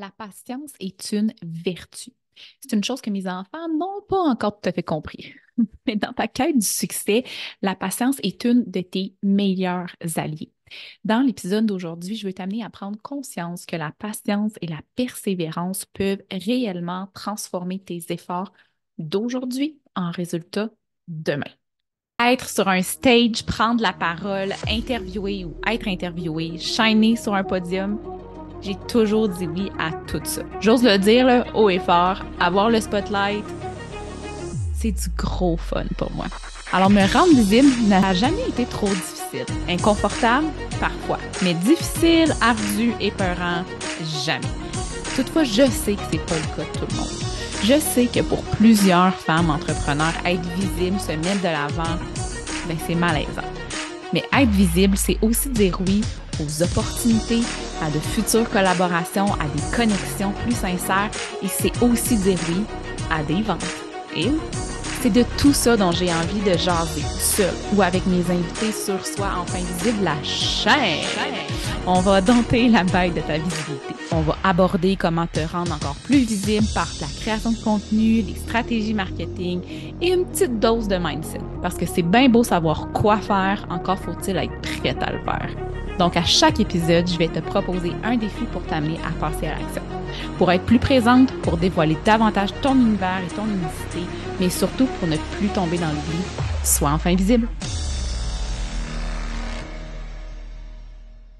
la patience est une vertu. C'est une chose que mes enfants n'ont pas encore tout à fait compris. Mais dans ta quête du succès, la patience est une de tes meilleurs alliés. Dans l'épisode d'aujourd'hui, je veux t'amener à prendre conscience que la patience et la persévérance peuvent réellement transformer tes efforts d'aujourd'hui en résultats demain être sur un stage, prendre la parole, interviewer ou être interviewé, shiner sur un podium, j'ai toujours dit oui à tout ça. J'ose le dire haut et fort, avoir le spotlight, c'est du gros fun pour moi. Alors me rendre visible n'a jamais été trop difficile. Inconfortable, parfois, mais difficile, ardu, épeurant, jamais. Toutefois, je sais que c'est pas le cas de tout le monde. Je sais que pour plusieurs femmes entrepreneurs, être visible, se mettre de l'avant, ben c'est malaisant. Mais être visible, c'est aussi dire oui aux opportunités, à de futures collaborations, à des connexions plus sincères et c'est aussi dire à des ventes. Et c'est de tout ça dont j'ai envie de jaser, seul ou avec mes invités sur Soi Enfin Visible, la chaîne. On va dompter la baille de ta visibilité. On va aborder comment te rendre encore plus visible par la création de contenu, les stratégies marketing et une petite dose de mindset. Parce que c'est bien beau savoir quoi faire, encore faut-il être prêt à le faire. Donc, à chaque épisode, je vais te proposer un défi pour t'amener à passer à l'action, pour être plus présente, pour dévoiler davantage ton univers et ton unicité, mais surtout pour ne plus tomber dans l'oubli. Sois enfin visible.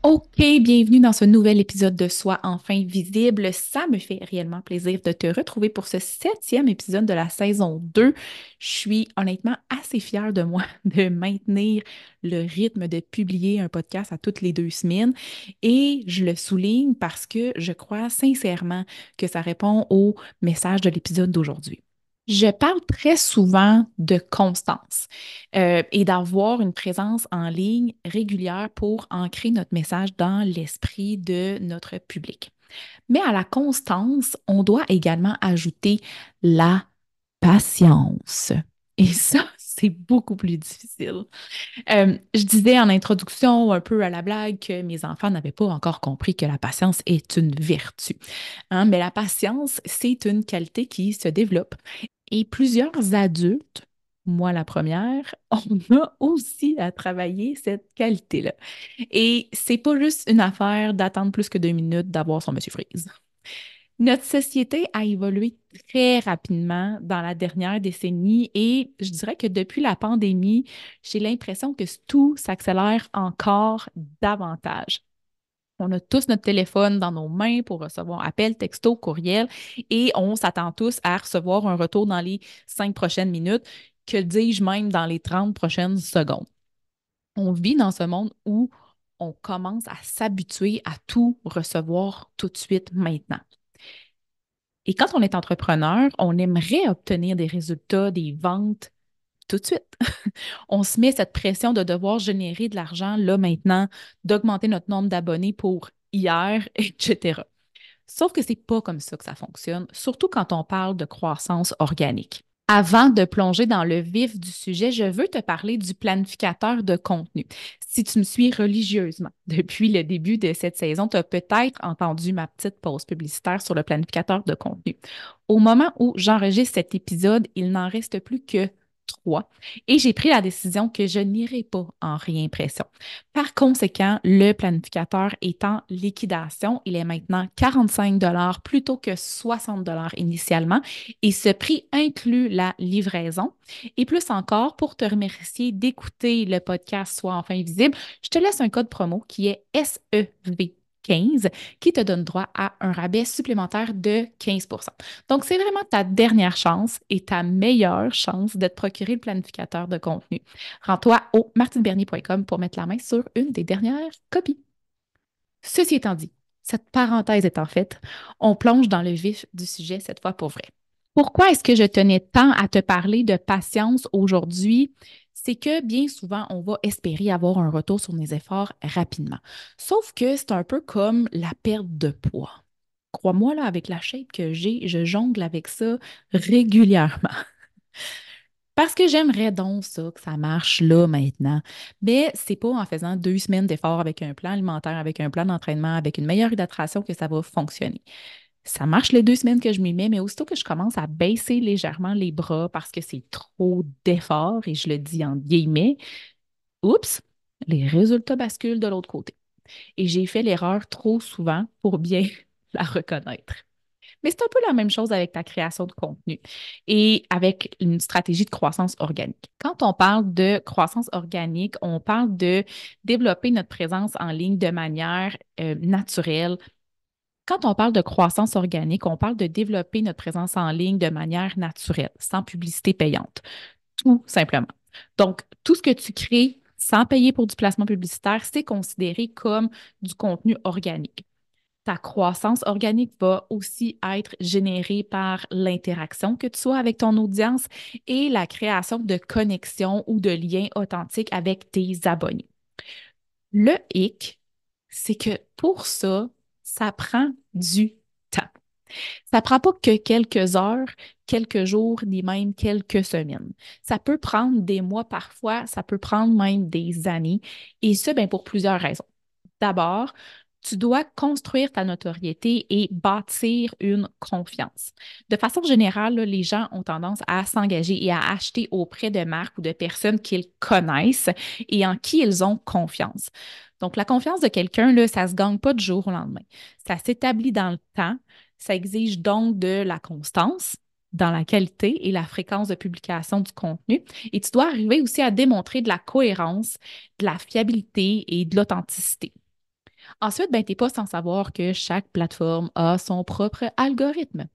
OK, bienvenue dans ce nouvel épisode de Soi enfin visible. Ça me fait réellement plaisir de te retrouver pour ce septième épisode de la saison 2. Je suis honnêtement assez fière de moi de maintenir le rythme de publier un podcast à toutes les deux semaines et je le souligne parce que je crois sincèrement que ça répond au message de l'épisode d'aujourd'hui. Je parle très souvent de constance euh, et d'avoir une présence en ligne régulière pour ancrer notre message dans l'esprit de notre public. Mais à la constance, on doit également ajouter la patience. Et ça, c'est beaucoup plus difficile. Euh, je disais en introduction, un peu à la blague, que mes enfants n'avaient pas encore compris que la patience est une vertu. Hein, mais la patience, c'est une qualité qui se développe et plusieurs adultes, moi la première, on a aussi à travailler cette qualité-là. Et c'est pas juste une affaire d'attendre plus que deux minutes d'avoir son Monsieur Freeze. Notre société a évolué très rapidement dans la dernière décennie et je dirais que depuis la pandémie, j'ai l'impression que tout s'accélère encore davantage. On a tous notre téléphone dans nos mains pour recevoir appel, texto, courriel et on s'attend tous à recevoir un retour dans les cinq prochaines minutes, que dis-je même dans les 30 prochaines secondes. On vit dans ce monde où on commence à s'habituer à tout recevoir tout de suite maintenant. Et quand on est entrepreneur, on aimerait obtenir des résultats, des ventes tout de suite. on se met cette pression de devoir générer de l'argent là maintenant, d'augmenter notre nombre d'abonnés pour hier, etc. Sauf que c'est pas comme ça que ça fonctionne, surtout quand on parle de croissance organique. Avant de plonger dans le vif du sujet, je veux te parler du planificateur de contenu. Si tu me suis religieusement depuis le début de cette saison, tu as peut-être entendu ma petite pause publicitaire sur le planificateur de contenu. Au moment où j'enregistre cet épisode, il n'en reste plus que et j'ai pris la décision que je n'irai pas en réimpression. Par conséquent, le planificateur est en liquidation. Il est maintenant 45 plutôt que 60 initialement et ce prix inclut la livraison. Et plus encore, pour te remercier d'écouter le podcast Soit enfin visible, je te laisse un code promo qui est SEV 15 qui te donne droit à un rabais supplémentaire de 15 Donc, c'est vraiment ta dernière chance et ta meilleure chance de te procurer le planificateur de contenu. Rends-toi au martinbernier.com pour mettre la main sur une des dernières copies. Ceci étant dit, cette parenthèse étant faite, on plonge dans le vif du sujet cette fois pour vrai. Pourquoi est-ce que je tenais tant à te parler de patience aujourd'hui? c'est que bien souvent, on va espérer avoir un retour sur nos efforts rapidement. Sauf que c'est un peu comme la perte de poids. Crois-moi, là, avec la shape que j'ai, je jongle avec ça régulièrement. Parce que j'aimerais donc ça, que ça marche là maintenant. Mais c'est pas en faisant deux semaines d'efforts avec un plan alimentaire, avec un plan d'entraînement, avec une meilleure hydratation que ça va fonctionner. Ça marche les deux semaines que je m'y mets, mais aussitôt que je commence à baisser légèrement les bras parce que c'est trop d'effort et je le dis en guillemets, oups, les résultats basculent de l'autre côté. Et j'ai fait l'erreur trop souvent pour bien la reconnaître. Mais c'est un peu la même chose avec ta création de contenu et avec une stratégie de croissance organique. Quand on parle de croissance organique, on parle de développer notre présence en ligne de manière euh, naturelle, quand on parle de croissance organique, on parle de développer notre présence en ligne de manière naturelle, sans publicité payante, tout simplement. Donc, tout ce que tu crées sans payer pour du placement publicitaire, c'est considéré comme du contenu organique. Ta croissance organique va aussi être générée par l'interaction que tu sois avec ton audience et la création de connexions ou de liens authentiques avec tes abonnés. Le hic, c'est que pour ça, ça prend du temps. Ça prend pas que quelques heures, quelques jours, ni même quelques semaines. Ça peut prendre des mois parfois, ça peut prendre même des années, et ce, bien, pour plusieurs raisons. D'abord, tu dois construire ta notoriété et bâtir une confiance. De façon générale, les gens ont tendance à s'engager et à acheter auprès de marques ou de personnes qu'ils connaissent et en qui ils ont confiance. Donc, la confiance de quelqu'un, là, ça ne se gagne pas du jour au lendemain. Ça s'établit dans le temps. Ça exige donc de la constance dans la qualité et la fréquence de publication du contenu. Et tu dois arriver aussi à démontrer de la cohérence, de la fiabilité et de l'authenticité. Ensuite, ben, tu n'es pas sans savoir que chaque plateforme a son propre algorithme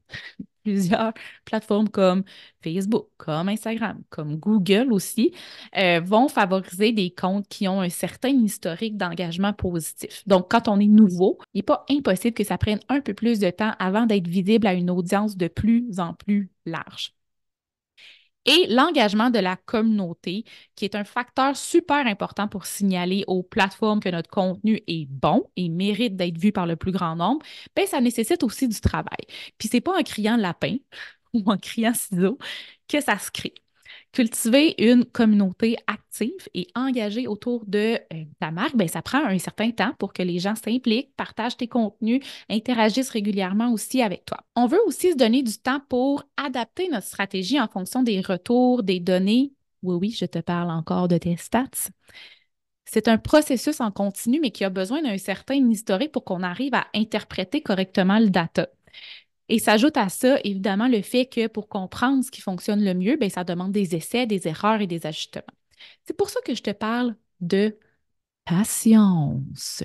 plusieurs plateformes comme Facebook, comme Instagram, comme Google aussi, euh, vont favoriser des comptes qui ont un certain historique d'engagement positif. Donc, quand on est nouveau, il n'est pas impossible que ça prenne un peu plus de temps avant d'être visible à une audience de plus en plus large et l'engagement de la communauté, qui est un facteur super important pour signaler aux plateformes que notre contenu est bon et mérite d'être vu par le plus grand nombre, bien, ça nécessite aussi du travail. Puis c'est pas en criant lapin ou en criant ciseaux que ça se crée. Cultiver une communauté active et engagée autour de euh, ta marque, ben, ça prend un certain temps pour que les gens s'impliquent, partagent tes contenus, interagissent régulièrement aussi avec toi. On veut aussi se donner du temps pour adapter notre stratégie en fonction des retours, des données. Oui, oui, je te parle encore de tes stats. C'est un processus en continu, mais qui a besoin d'un certain historique pour qu'on arrive à interpréter correctement le data. Et s'ajoute à ça, évidemment, le fait que pour comprendre ce qui fonctionne le mieux, bien, ça demande des essais, des erreurs et des ajustements. C'est pour ça que je te parle de patience.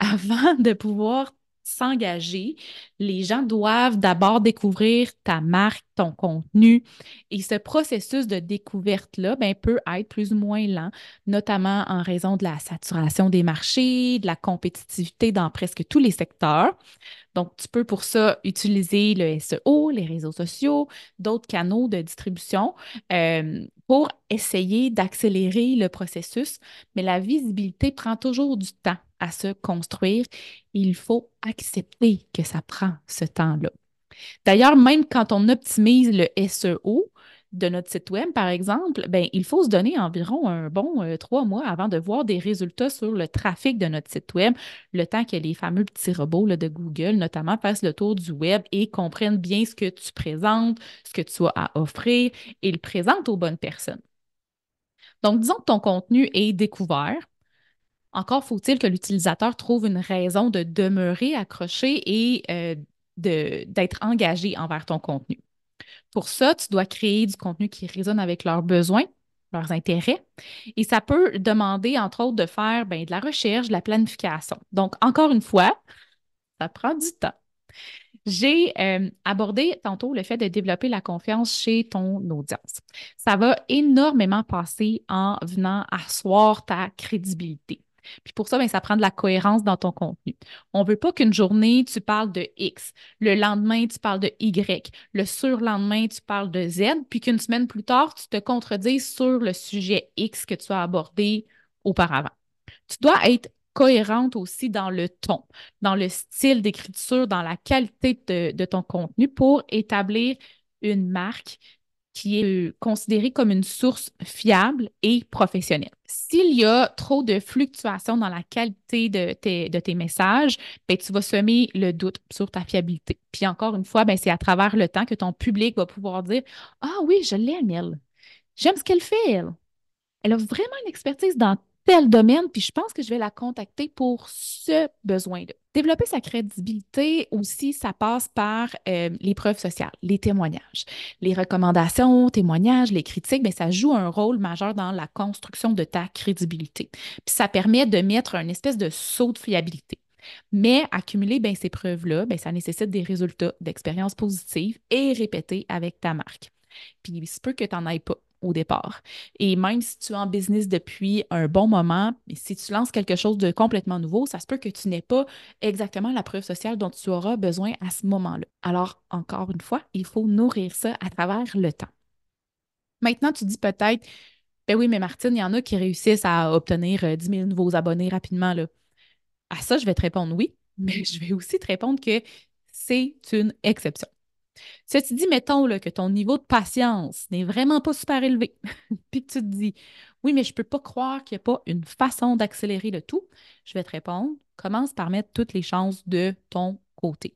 Avant de pouvoir s'engager, les gens doivent d'abord découvrir ta marque, ton contenu. Et ce processus de découverte-là ben, peut être plus ou moins lent, notamment en raison de la saturation des marchés, de la compétitivité dans presque tous les secteurs. Donc, tu peux pour ça utiliser le SEO, les réseaux sociaux, d'autres canaux de distribution euh, pour essayer d'accélérer le processus. Mais la visibilité prend toujours du temps à se construire, il faut accepter que ça prend ce temps-là. D'ailleurs, même quand on optimise le SEO de notre site web, par exemple, ben, il faut se donner environ un bon euh, trois mois avant de voir des résultats sur le trafic de notre site web, le temps que les fameux petits robots de Google, notamment, fassent le tour du web et comprennent bien ce que tu présentes, ce que tu as à offrir et le présentent aux bonnes personnes. Donc, disons que ton contenu est découvert, encore faut-il que l'utilisateur trouve une raison de demeurer accroché et euh, d'être engagé envers ton contenu. Pour ça, tu dois créer du contenu qui résonne avec leurs besoins, leurs intérêts. Et ça peut demander, entre autres, de faire ben, de la recherche, de la planification. Donc, encore une fois, ça prend du temps. J'ai euh, abordé tantôt le fait de développer la confiance chez ton audience. Ça va énormément passer en venant asseoir ta crédibilité. Puis pour ça, ben, ça prend de la cohérence dans ton contenu. On ne veut pas qu'une journée, tu parles de X, le lendemain, tu parles de Y, le surlendemain, tu parles de Z, puis qu'une semaine plus tard, tu te contredis sur le sujet X que tu as abordé auparavant. Tu dois être cohérente aussi dans le ton, dans le style d'écriture, dans la qualité de ton contenu pour établir une marque qui est considéré comme une source fiable et professionnelle. S'il y a trop de fluctuations dans la qualité de tes, de tes messages, ben, tu vas semer le doute sur ta fiabilité. Puis encore une fois, ben, c'est à travers le temps que ton public va pouvoir dire Ah oui, je l'aime, elle. J'aime ce qu'elle fait, elle. Elle a vraiment une expertise dans tel domaine, puis je pense que je vais la contacter pour ce besoin-là. Développer sa crédibilité aussi, ça passe par euh, les preuves sociales, les témoignages, les recommandations, témoignages, les critiques, mais ben, ça joue un rôle majeur dans la construction de ta crédibilité. Puis ça permet de mettre un espèce de saut de fiabilité. Mais accumuler bien ces preuves-là, ben, ça nécessite des résultats d'expériences positives et répétées avec ta marque. Puis il se peut que tu n'en ailles pas au départ. Et même si tu es en business depuis un bon moment, si tu lances quelque chose de complètement nouveau, ça se peut que tu n'aies pas exactement la preuve sociale dont tu auras besoin à ce moment-là. Alors, encore une fois, il faut nourrir ça à travers le temps. Maintenant, tu dis peut-être, ben oui, mais Martine, il y en a qui réussissent à obtenir 10 euh, 000 nouveaux abonnés rapidement. Là. À ça, je vais te répondre oui, mais je vais aussi te répondre que c'est une exception tu dis, mettons là, que ton niveau de patience n'est vraiment pas super élevé, puis que tu te dis Oui, mais je ne peux pas croire qu'il n'y a pas une façon d'accélérer le tout, je vais te répondre commence par mettre toutes les chances de ton côté.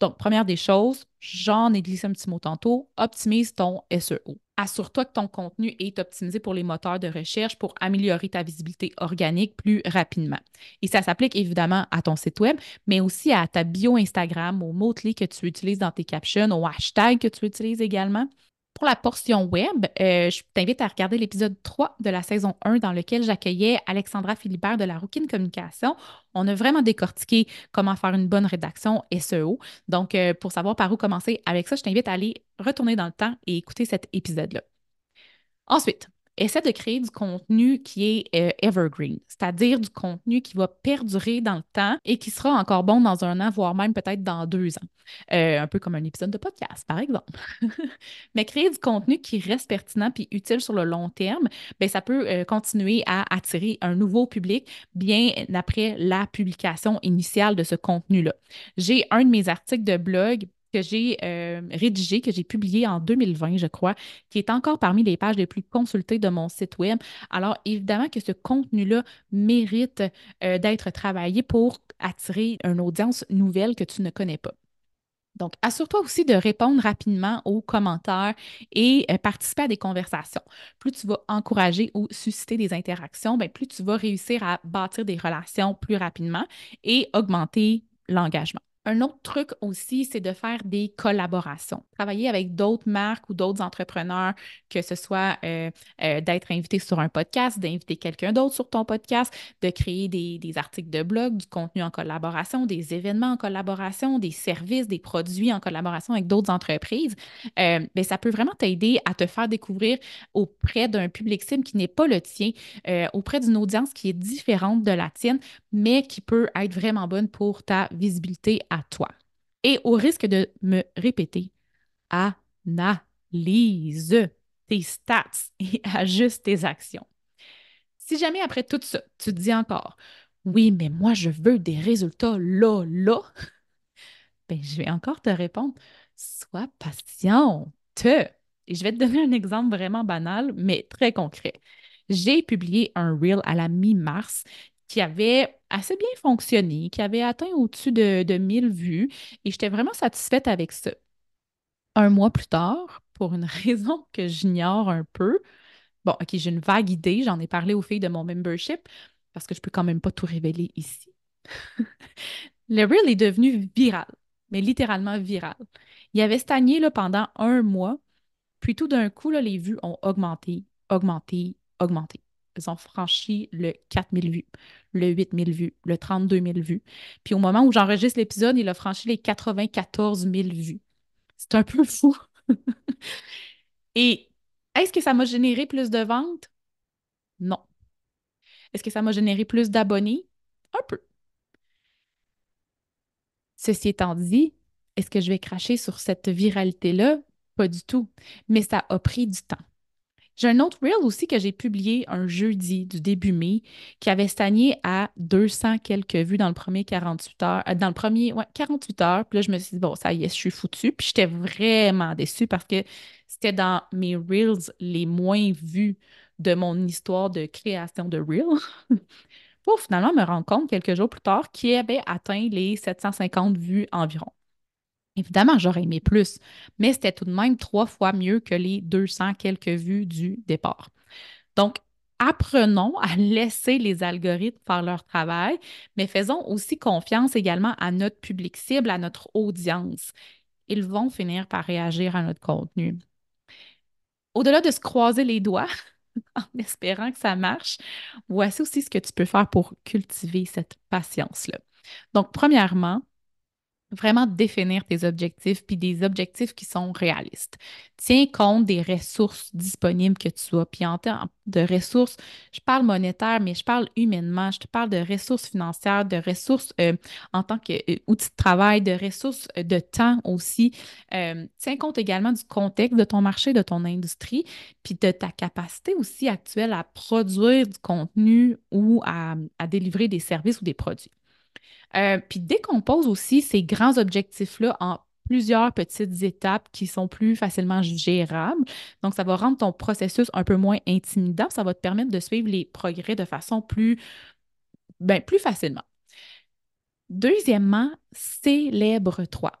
Donc, première des choses, j'en ai glissé un petit mot tantôt, optimise ton SEO. Assure-toi que ton contenu est optimisé pour les moteurs de recherche pour améliorer ta visibilité organique plus rapidement. Et ça s'applique évidemment à ton site web, mais aussi à ta bio Instagram, aux mots-clés que tu utilises dans tes captions, aux hashtags que tu utilises également pour la portion web, euh, je t'invite à regarder l'épisode 3 de la saison 1 dans lequel j'accueillais Alexandra Philibert de la Rouquine Communication. On a vraiment décortiqué comment faire une bonne rédaction SEO. Donc, euh, pour savoir par où commencer avec ça, je t'invite à aller retourner dans le temps et écouter cet épisode-là. Ensuite, essaie de créer du contenu qui est euh, evergreen, c'est-à-dire du contenu qui va perdurer dans le temps et qui sera encore bon dans un an, voire même peut-être dans deux ans. Euh, un peu comme un épisode de podcast, par exemple. Mais créer du contenu qui reste pertinent puis utile sur le long terme, ben, ça peut euh, continuer à attirer un nouveau public bien après la publication initiale de ce contenu-là. J'ai un de mes articles de blog que j'ai euh, rédigé, que j'ai publié en 2020, je crois, qui est encore parmi les pages les plus consultées de mon site web. Alors, évidemment que ce contenu-là mérite euh, d'être travaillé pour attirer une audience nouvelle que tu ne connais pas. Donc, assure-toi aussi de répondre rapidement aux commentaires et euh, participer à des conversations. Plus tu vas encourager ou susciter des interactions, ben, plus tu vas réussir à bâtir des relations plus rapidement et augmenter l'engagement. Un autre truc aussi, c'est de faire des collaborations. Travailler avec d'autres marques ou d'autres entrepreneurs, que ce soit euh, euh, d'être invité sur un podcast, d'inviter quelqu'un d'autre sur ton podcast, de créer des, articles de blog, du contenu en collaboration, des événements en collaboration, des services, des produits en collaboration avec d'autres entreprises. Euh, ben, ça peut vraiment t'aider à te faire découvrir auprès d'un public cible qui n'est pas le tien, euh, auprès d'une audience qui est différente de la tienne, mais qui peut être vraiment bonne pour ta visibilité toi. Et au risque de me répéter, analyse tes stats et ajuste tes actions. Si jamais après tout ça, tu te dis encore, oui, mais moi, je veux des résultats là, là, ben, je vais encore te répondre, sois patiente. Et je vais te donner un exemple vraiment banal, mais très concret. J'ai publié un reel à la mi-mars qui avait assez bien fonctionné, qui avait atteint au-dessus de, 1000 vues et j'étais vraiment satisfaite avec ça. Un mois plus tard, pour une raison que j'ignore un peu, bon, OK, j'ai une vague idée, j'en ai parlé aux filles de mon membership parce que je peux quand même pas tout révéler ici. le reel est devenu viral, mais littéralement viral. Il avait stagné là, pendant un mois, puis tout d'un coup, les vues ont augmenté, augmenté, augmenté. Ils ont franchi le 4000 vues, le 8000 vues, le 32 000 vues. Puis au moment où j'enregistre l'épisode, il a franchi les 94 000 vues. C'est un peu fou. Et est-ce que ça m'a généré plus de ventes? Non. Est-ce que ça m'a généré plus d'abonnés? Un peu. Ceci étant dit, est-ce que je vais cracher sur cette viralité-là? Pas du tout. Mais ça a pris du temps. J'ai un autre reel aussi que j'ai publié un jeudi du début mai qui avait stagné à 200 quelques vues dans le premier 48 heures. Euh, dans le premier, 48 heures. Puis là, je me suis dit, bon, ça y est, je suis foutue. Puis j'étais vraiment déçue parce que c'était dans mes reels les moins vus de mon histoire de création de reels. Pour finalement me rendre compte quelques jours plus tard qu'il avait atteint les 750 vues environ. Évidemment, j'aurais aimé plus, mais c'était tout de même trois fois mieux que les 200 quelques vues du départ. Donc, apprenons à laisser les algorithmes faire leur travail, mais faisons aussi confiance également à notre public cible, à notre audience. Ils vont finir par réagir à notre contenu. Au-delà de se croiser les doigts, en espérant que ça marche, voici aussi ce que tu peux faire pour cultiver cette patience-là. Donc, premièrement, vraiment définir tes objectifs, puis des objectifs qui sont réalistes. Tiens compte des ressources disponibles que tu as. Puis en termes de ressources, je parle monétaire, mais je parle humainement, je te parle de ressources financières, de ressources euh, en tant qu'outil euh, de travail, de ressources euh, de temps aussi. tiens compte également du contexte de ton marché, de ton industrie, puis de ta capacité aussi actuelle à produire du contenu ou à délivrer des services ou des produits. Euh, puis décompose aussi ces grands objectifs-là en plusieurs petites étapes qui sont plus facilement gérables. Donc, ça va rendre ton processus un peu moins intimidant. Ça va te permettre de suivre les progrès de façon plus, ben, plus facilement. Deuxièmement, célèbre-toi.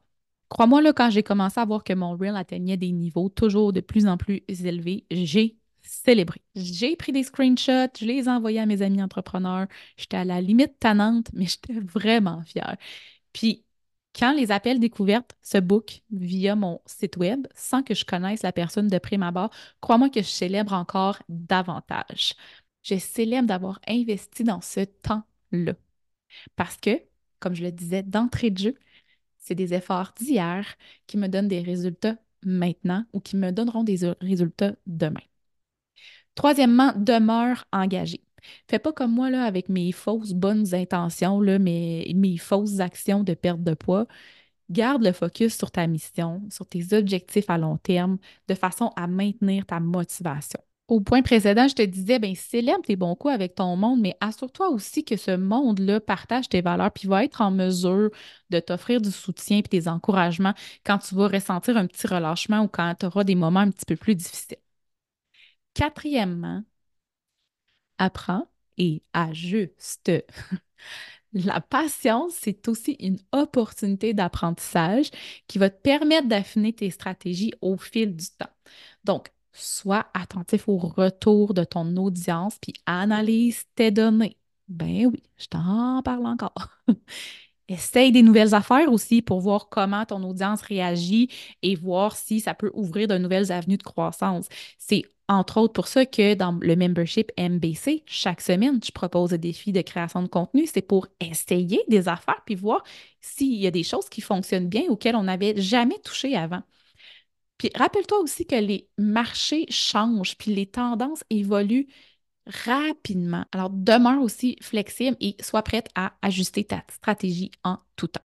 Crois-moi, là, quand j'ai commencé à voir que mon reel atteignait des niveaux toujours de plus en plus élevés, j'ai célébrer. J'ai pris des screenshots, je les ai envoyés à mes amis entrepreneurs. J'étais à la limite tannante, mais j'étais vraiment fière. Puis, quand les appels découvertes se bookent via mon site web sans que je connaisse la personne de prime abord, crois-moi que je célèbre encore davantage. Je célèbre d'avoir investi dans ce temps-là. Parce que, comme je le disais d'entrée de jeu, c'est des efforts d'hier qui me donnent des résultats maintenant ou qui me donneront des résultats demain. Troisièmement, demeure engagé. Fais pas comme moi là, avec mes fausses bonnes intentions, là, mes, fausses actions de perte de poids. Garde le focus sur ta mission, sur tes objectifs à long terme, de façon à maintenir ta motivation. Au point précédent, je te disais, ben, célèbre tes bons coups avec ton monde, mais assure-toi aussi que ce monde-là partage tes valeurs puis va être en mesure de t'offrir du soutien et des encouragements quand tu vas ressentir un petit relâchement ou quand tu auras des moments un petit peu plus difficiles. Quatrièmement, apprends et ajuste. La patience, c'est aussi une opportunité d'apprentissage qui va te permettre d'affiner tes stratégies au fil du temps. Donc, sois attentif au retour de ton audience, puis analyse tes données. Ben oui, je t'en parle encore. Essaye des nouvelles affaires aussi pour voir comment ton audience réagit et voir si ça peut ouvrir de nouvelles avenues de croissance. C'est entre autres pour ça que dans le membership MBC, chaque semaine, je propose des défis de création de contenu. C'est pour essayer des affaires puis voir s'il y a des choses qui fonctionnent bien auxquelles on n'avait jamais touché avant. Puis rappelle-toi aussi que les marchés changent puis les tendances évoluent rapidement. Alors, demeure aussi flexible et sois prête à ajuster ta stratégie en tout temps.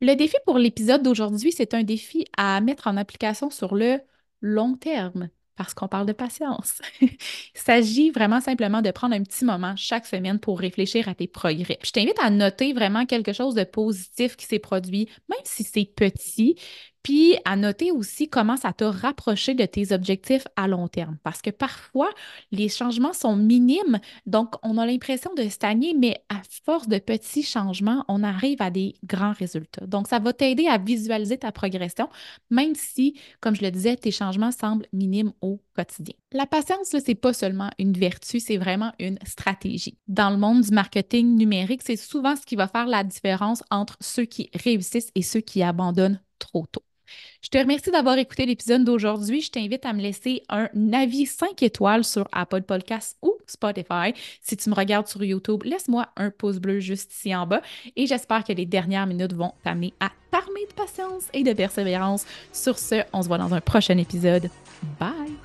Le défi pour l'épisode d'aujourd'hui, c'est un défi à mettre en application sur le long terme parce qu'on parle de patience. Il s'agit vraiment simplement de prendre un petit moment chaque semaine pour réfléchir à tes progrès. Je t'invite à noter vraiment quelque chose de positif qui s'est produit, même si c'est petit, puis à noter aussi comment ça te rapproché de tes objectifs à long terme. Parce que parfois, les changements sont minimes, donc on a l'impression de stagner, mais à force de petits changements, on arrive à des grands résultats. Donc ça va t'aider à visualiser ta progression, même si, comme je le disais, tes changements semblent minimes au quotidien. La patience, ce n'est pas seulement une vertu, c'est vraiment une stratégie. Dans le monde du marketing numérique, c'est souvent ce qui va faire la différence entre ceux qui réussissent et ceux qui abandonnent trop tôt. Je te remercie d'avoir écouté l'épisode d'aujourd'hui. Je t'invite à me laisser un avis 5 étoiles sur Apple Podcasts ou Spotify. Si tu me regardes sur YouTube, laisse-moi un pouce bleu juste ici en bas et j'espère que les dernières minutes vont t'amener à t'armer de patience et de persévérance. Sur ce, on se voit dans un prochain épisode. Bye!